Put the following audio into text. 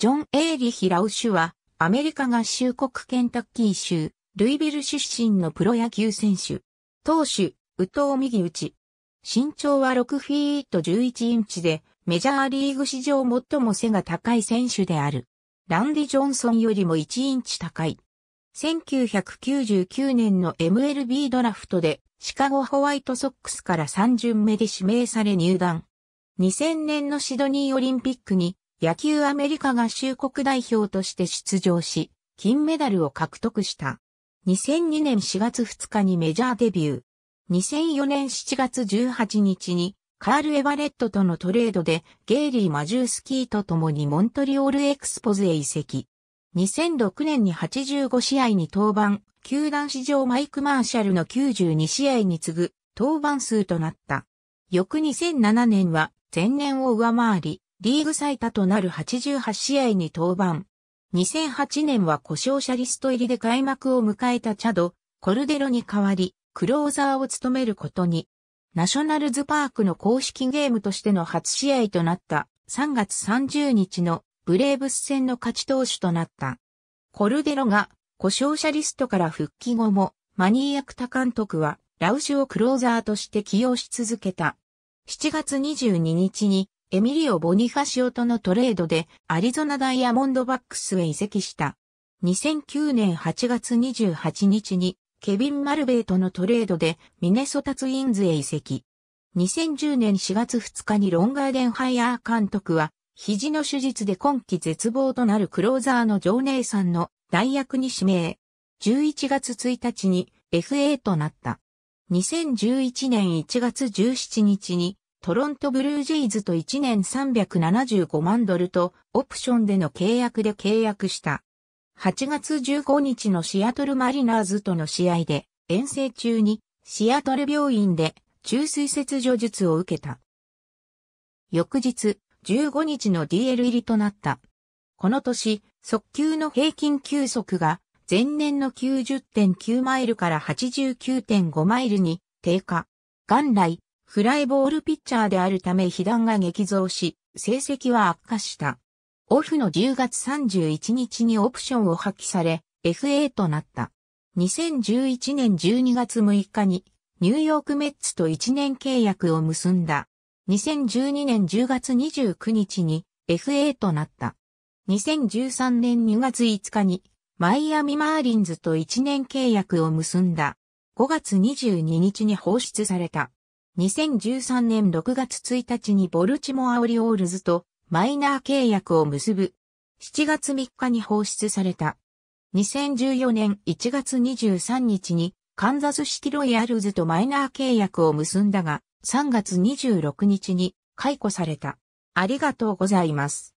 ジョン・エイリヒ・ラウシュは、アメリカ合衆国ケンタッキー州、ルイビル出身のプロ野球選手。投手、右藤右打ち。身長は6フィート11インチで、メジャーリーグ史上最も背が高い選手である。ランディ・ジョンソンよりも1インチ高い。1999年の MLB ドラフトで、シカゴホワイトソックスから3巡目で指名され入団。2000年のシドニーオリンピックに野球アメリカ合衆国代表として出場し、金メダルを獲得した。2002年4月2日にメジャーデビュー。2004年7月18日にカール・エヴァレットとのトレードでゲイリー・マジュースキーと共にモントリオール・エクスポズへ移籍。2006年に85試合に登板、球団史上マイク・マーシャルの92試合に次ぐ登板数となった。翌2007年は前年を上回り、リーグ最多となる88試合に登板。2008年は故障者リスト入りで開幕を迎えたチャド、コルデロに代わり、クローザーを務めることに。ナショナルズパークの公式ゲームとしての初試合となった3月30日のブレーブス戦の勝ち投手となった。コルデロが故障者リストから復帰後もマニーアクタ監督はラウシをクローザーとして起用し続けた。7月22日にエミリオ・ボニファシオとのトレードでアリゾナダイヤモンドバックスへ移籍した。2009年8月28日にケビン・マルベイとのトレードでミネソタツインズへ移籍。2010年4月2日にロンガーデンハイヤー監督は肘の手術で今季絶望となるクローザーのジョーネイさんの代役に指名。11月1日に FA となった。2011年1月17日にトロントブルージェイズと1年375万ドルとオプションでの契約で契約した。8月15日のシアトルマリナーズとの試合で遠征中にシアトル病院で中水切除術を受けた。翌日15日の DL 入りとなった。この年、速球の平均球速が前年の90.9マイルから89.5マイルに低下。元来、フライボールピッチャーであるため被弾が激増し、成績は悪化した。オフの10月31日にオプションを発揮され、FA となった。2011年12月6日に、ニューヨークメッツと1年契約を結んだ。2012年10月29日に FA となった。2013年2月5日にマイアミマーリンズと1年契約を結んだ。5月22日に放出された。2013年6月1日にボルチモアオリオールズとマイナー契約を結ぶ。7月3日に放出された。2014年1月23日にカンザスシティロイヤルズとマイナー契約を結んだが、3月26日に解雇された。ありがとうございます。